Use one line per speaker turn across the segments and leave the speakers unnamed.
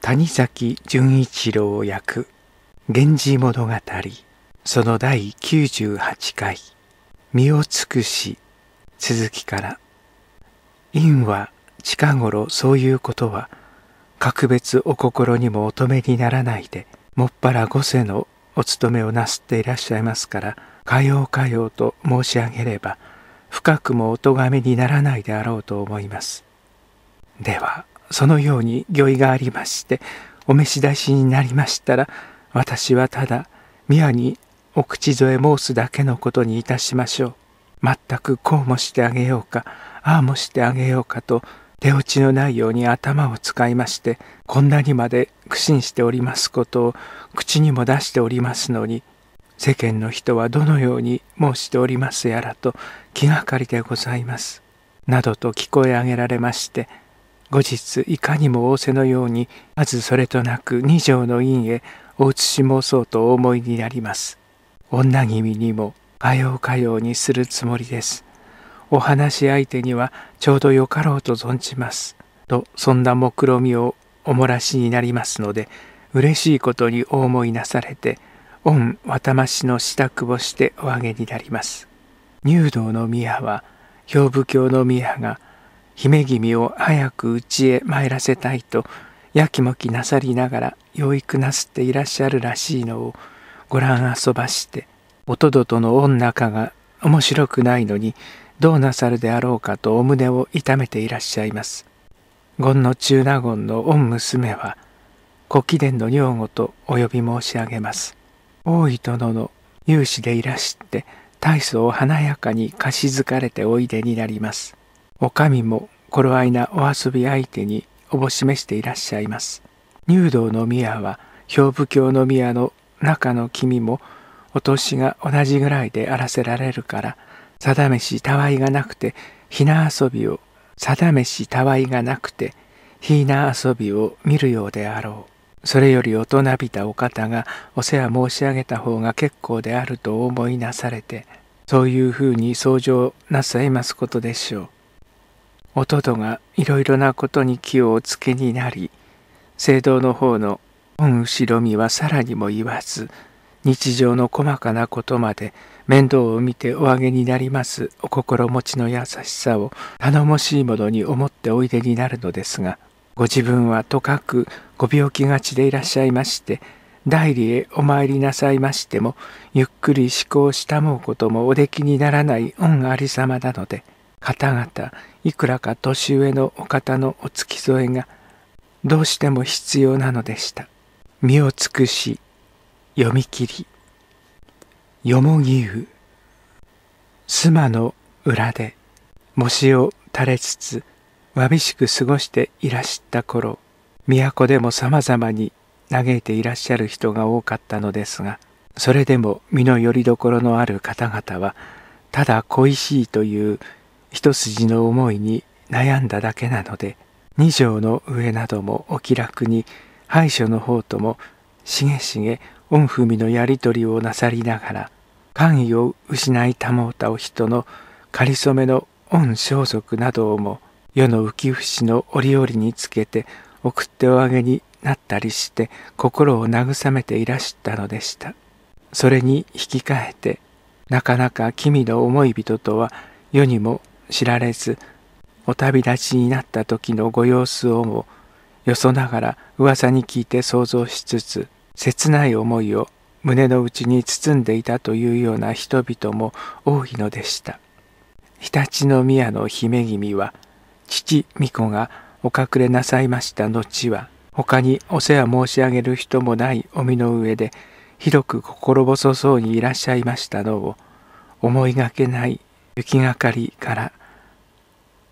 谷崎潤一郎役源氏物語その第98回身を尽くし続きから院は近頃そういうことは格別お心にもお止めにならないでもっぱら五世のお務めをなすっていらっしゃいますからかようかようと申し上げれば深くもお咎めにならないであろうと思いますではそのように御意がありましてお召し出しになりましたら私はただ宮にお口添え申すだけのことにいたしましょう全くこうもしてあげようかああもしてあげようかと手落ちのないように頭を使いましてこんなにまで苦心しておりますことを口にも出しておりますのに世間の人はどのように申しておりますやらと気がかりでございます。などと聞こえ上げられまして後日いかにも仰せのようにまずそれとなく二条の院へお移し申そうとお思いになります女君にもかようかようにするつもりですお話し相手にはちょうどよかろうと存じますとそんな目論みをお漏らしになりますので嬉しいことにお思いなされて御渡ましの支度をしてお上げになります入道の宮は兵部教の宮が姫君を早く家へ参らせたいとやきもきなさりながら養育なすっていらっしゃるらしいのをご覧あそばしておとどとの女かが面白くないのにどうなさるであろうかとお胸を痛めていらっしゃいます。ごんの中納言の御娘は古貴殿の女房とお呼び申し上げます。大井殿の勇士でいらして大層華やかに貸し付かれておいでになります。お上も頃合いなお遊び相手におぼしめしていらっしゃいます。入道の宮は兵部教の宮の中の君もお年が同じぐらいであらせられるから定めしたわいがなくてひな遊びを定めしたわいがなくてひな遊びを見るようであろう。それより大人びたお方がお世話申し上げた方が結構であると思いなされてそういうふうに相乗なさいますことでしょう。おとどがいろいろなことに気をおつけになり聖堂の方の御後ろ身はさらにも言わず日常の細かなことまで面倒を見てお上げになりますお心持ちの優しさを頼もしいものに思っておいでになるのですがご自分はとかくご病気がちでいらっしゃいまして代理へお参りなさいましてもゆっくり思考したもうこともおできにならない御ありさまなので方々いくらか年上のお方のお付き添えがどうしても必要なのでした身を尽くし読み切りよもぎう妻の裏で模試を垂れつつわびしく過ごしていらした頃都でも様々に嘆いていらっしゃる人が多かったのですがそれでも身のよりどころのある方々はただ恋しいという一筋の思いに悩んだだけなので二条の上などもお気楽に敗所の方ともしげしげ御文のやり取りをなさりながら官位を失い保もたお人の仮初めの御装束などをも世の浮き節の折々につけて送ってお上げになったりして心を慰めていらしたのでしたそれに引き換えてなかなか君の思い人とは世にも知られずお旅立ちになった時のご様子をもよそながら噂に聞いて想像しつつ切ない思いを胸の内に包んでいたというような人々も多いのでした常陸宮の姫君は父巫女がお隠れなさいました後は他にお世話申し上げる人もないお身の上でひどく心細そうにいらっしゃいましたのを思いがけない雪がかりから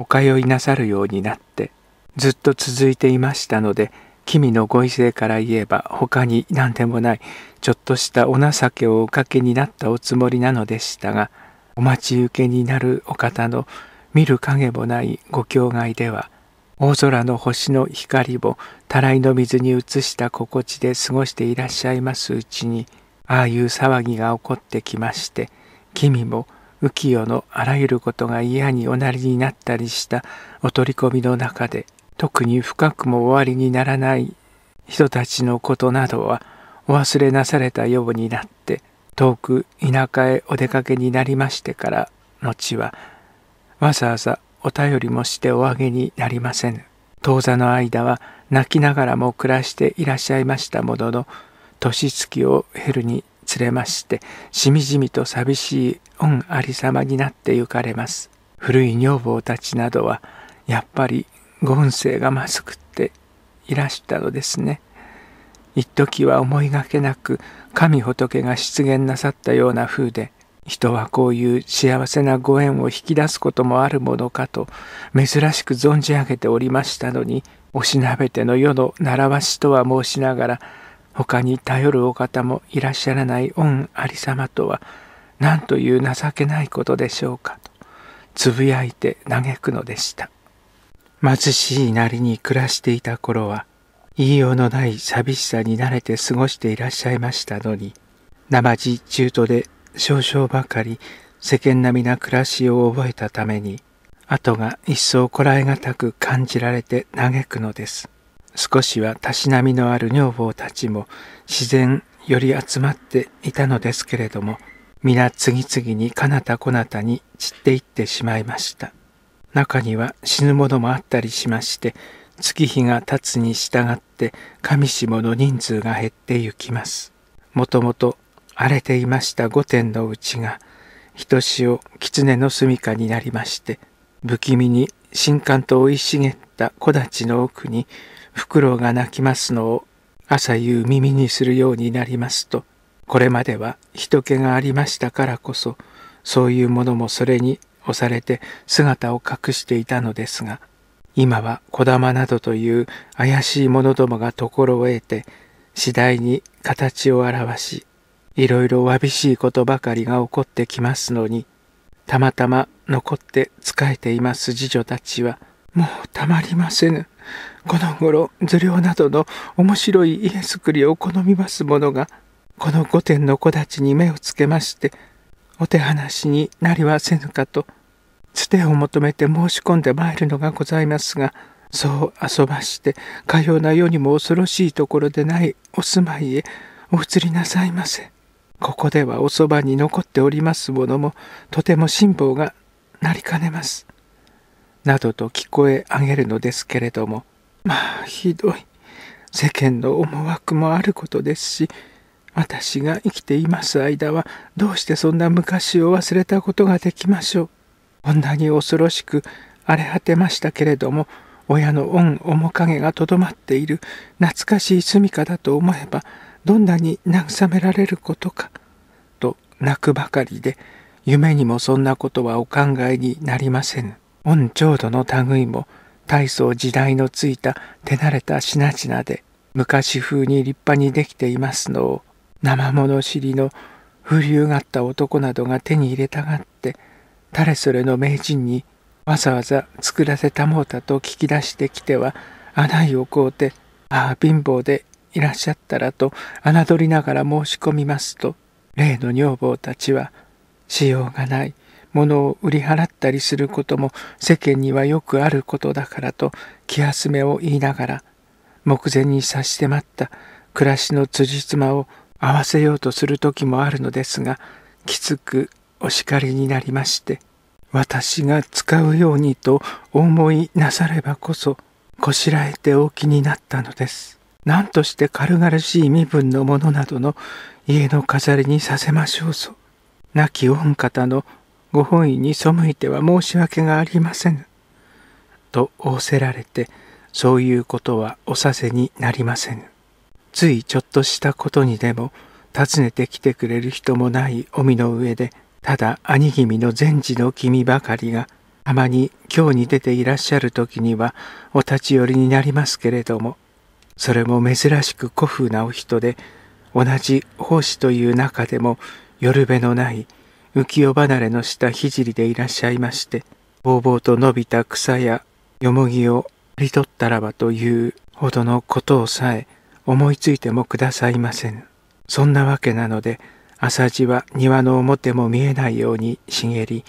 お通いなさるようになってずっと続いていましたので君のご異性から言えば他に何でもないちょっとしたお情けをおかけになったおつもりなのでしたがお待ち受けになるお方の見る影もないご境外では大空の星の光をたらいの水に移した心地で過ごしていらっしゃいますうちにああいう騒ぎが起こってきまして君も「浮世のあらゆることが嫌におなりになったりしたお取り込みの中で特に深くも終わりにならない人たちのことなどはお忘れなされたようになって遠く田舎へお出かけになりましてから後はわざわざお便りもしておあげになりませぬ当座の間は泣きながらも暮らしていらっしゃいましたものの年月を経るに連れましてしみじみと寂しい恩ありさまになって行かれます古い女房たちなどはやっぱりご運勢がまずくっていらしたのですね一時は思いがけなく神仏が出現なさったような風で人はこういう幸せなご縁を引き出すこともあるものかと珍しく存じ上げておりましたのにおしなべての世の習わしとは申しながら他に頼るお方もいらっしゃらない御ありさまとは何という情けないことでしょうかとつぶやいて嘆くのでした貧しいなりに暮らしていた頃は言いようのない寂しさに慣れて過ごしていらっしゃいましたのに生地中途で少々ばかり世間並みな暮らしを覚えたために後が一層こらえがたく感じられて嘆くのです少しはたしなみのある女房たちも自然より集まっていたのですけれども皆次々にかなたこなたに散っていってしまいました中には死ぬ者もあったりしまして月日が経つに従って神下の人数が減ってゆきますもともと荒れていました御殿のうちがひとしお狐の住処になりまして不気味に新官と生い茂った木立の奥にフクロウが鳴きますのを朝夕耳にするようになりますとこれまでは人気がありましたからこそそういうものもそれに押されて姿を隠していたのですが今は小玉などという怪しい者どもが所を得て次第に形を表しいろいろわびしいことばかりが起こってきますのにたまたま残って仕えています次女たちはもうたまりませぬ。この頃、頭領などの面白い家づくりを好みます者が、この御殿の木立に目をつけまして、お手話になりはせぬかと、つてを求めて申し込んで参るのがございますが、そう遊ばして、かような世にも恐ろしいところでないお住まいへお移りなさいませ。ここではおそばに残っておりますものも、とても辛抱がなりかねます。などと聞こえ上げるのですけれどもまあひどい世間の思惑もあることですし私が生きています間はどうしてそんな昔を忘れたことができましょうこんなに恐ろしく荒れ果てましたけれども親の恩面影がとどまっている懐かしい住処だと思えばどんなに慰められることかと泣くばかりで夢にもそんなことはお考えになりませぬ。御浄土の類も大層時代のついた手慣れた品々で昔風に立派にできていますのを生物尻の風流がった男などが手に入れたがって誰それの名人にわざわざ作らせたもうたと聞き出してきては穴井を買うてああ貧乏でいらっしゃったらと侮りながら申し込みますと例の女房たちはしようがない物を売り払ったりすることも世間にはよくあることだからと気休めを言いながら目前に差し迫った暮らしの辻褄を合わせようとする時もあるのですがきつくお叱りになりまして私が使うようにとお思いなさればこそこしらえてお気になったのです。何として軽々しい身分のものなどの家の飾りにさせましょうぞ。亡き御方のご本意に背いては申し訳がありません」と仰せられて、そういうことはおさせになりませぬ。ついちょっとしたことにでも、訪ねてきてくれる人もない身の上で、ただ兄君の善次の君ばかりが、たまに今日に出ていらっしゃる時にはお立ち寄りになりますけれども、それも珍しく古風なお人で、同じ奉仕という中でも、よるべのない浮世離れのした聖でいらっしゃいまして、ぼうぼうと伸びた草やよもぎを刈り取ったらばというほどのことをさえ思いついてもくださいませんそんなわけなので、浅地は庭の表も見えないように茂り、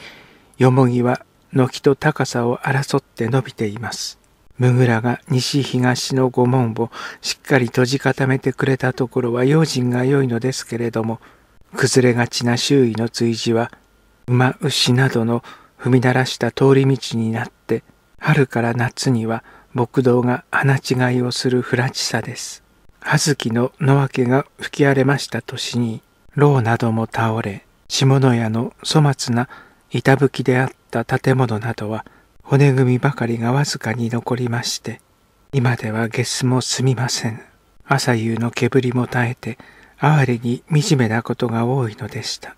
よもぎは軒と高さを争って伸びています。むぐらが西東の御門をしっかり閉じ固めてくれたところは用心が良いのですけれども、崩れがちな周囲の追事は馬牛などの踏み鳴らした通り道になって春から夏には牧道が花違いをする不らちさです。葉月の野分けが吹き荒れました年に牢なども倒れ下野屋の粗末な板吹きであった建物などは骨組みばかりがわずかに残りまして今ではゲスも済みません朝夕の煙も絶えて哀れに惨めなことが多いのでした。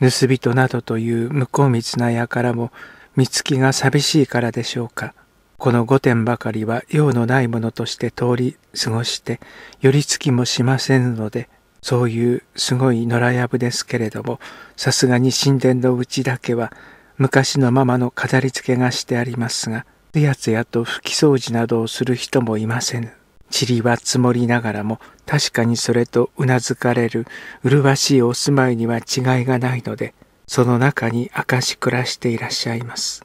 盗人などという無効密な輩からも、見つきが寂しいからでしょうか。この御殿ばかりは用のないものとして通り過ごして、寄りつきもしませんので、そういうすごい野良やぶですけれども、さすがに神殿のうちだけは、昔のままの飾り付けがしてありますが、つやつやと拭き掃除などをする人もいません。塵は積もりながらも確かにそれとうなずかれる麗しいお住まいには違いがないのでその中に明かし暮らしていらっしゃいます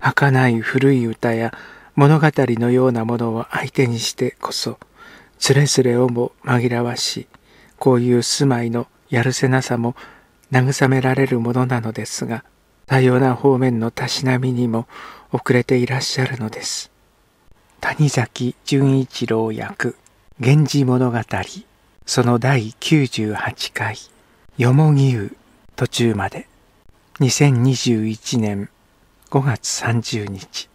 儚い古い歌や物語のようなものを相手にしてこそつれづれをも紛らわしこういう住まいのやるせなさも慰められるものなのですが多様な方面のたしなみにも遅れていらっしゃるのです谷崎潤一郎役「源氏物語」その第98回「よもぎう途中まで」2021年5月30日